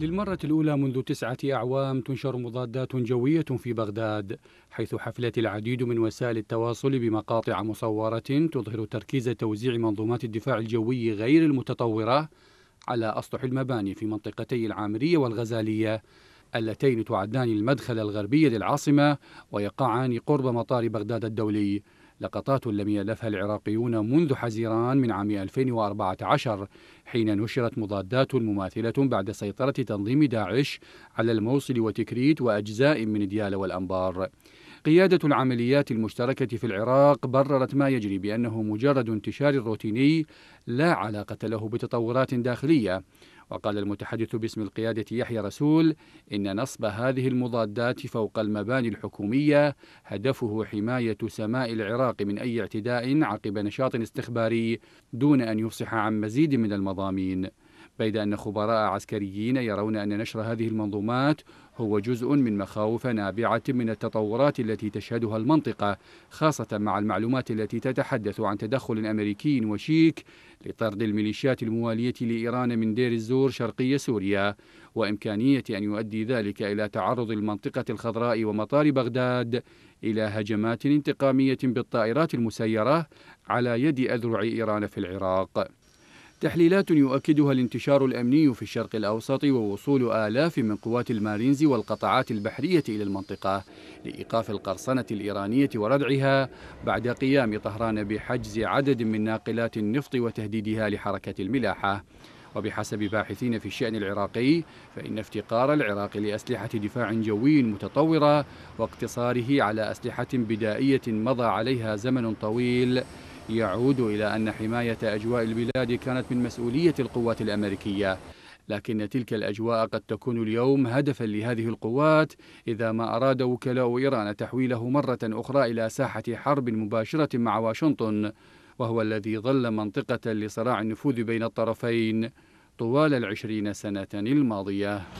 للمرة الأولى منذ تسعة أعوام تنشر مضادات جوية في بغداد حيث حفلت العديد من وسائل التواصل بمقاطع مصورة تظهر تركيز توزيع منظومات الدفاع الجوي غير المتطورة على أسطح المباني في منطقتي العامرية والغزالية اللتين تعدان المدخل الغربي للعاصمة ويقعان قرب مطار بغداد الدولي لقطات لم يلفها العراقيون منذ حزيران من عام 2014 حين نشرت مضادات مماثلة بعد سيطرة تنظيم داعش على الموصل وتكريت وأجزاء من ديالى والأنبار قيادة العمليات المشتركة في العراق بررت ما يجري بأنه مجرد انتشار روتيني لا علاقة له بتطورات داخلية وقال المتحدث باسم القيادة يحيى رسول إن نصب هذه المضادات فوق المباني الحكومية هدفه حماية سماء العراق من أي اعتداء عقب نشاط استخباري دون أن يفصح عن مزيد من المضامين بيد أن خبراء عسكريين يرون أن نشر هذه المنظومات هو جزء من مخاوف نابعة من التطورات التي تشهدها المنطقة خاصة مع المعلومات التي تتحدث عن تدخل أمريكي وشيك لطرد الميليشيات الموالية لإيران من دير الزور شرقي سوريا وإمكانية أن يؤدي ذلك إلى تعرض المنطقة الخضراء ومطار بغداد إلى هجمات انتقامية بالطائرات المسيرة على يد أذرع إيران في العراق تحليلات يؤكدها الانتشار الأمني في الشرق الأوسط ووصول آلاف من قوات المارينز والقطاعات البحرية إلى المنطقة لإيقاف القرصنة الإيرانية وردعها بعد قيام طهران بحجز عدد من ناقلات النفط وتهديدها لحركة الملاحة وبحسب باحثين في الشأن العراقي فإن افتقار العراق لأسلحة دفاع جوي متطورة واقتصاره على أسلحة بدائية مضى عليها زمن طويل يعود إلى أن حماية أجواء البلاد كانت من مسؤولية القوات الأمريكية لكن تلك الأجواء قد تكون اليوم هدفا لهذه القوات إذا ما أراد وكلاء إيران تحويله مرة أخرى إلى ساحة حرب مباشرة مع واشنطن وهو الذي ظل منطقة لصراع النفوذ بين الطرفين طوال العشرين سنة الماضية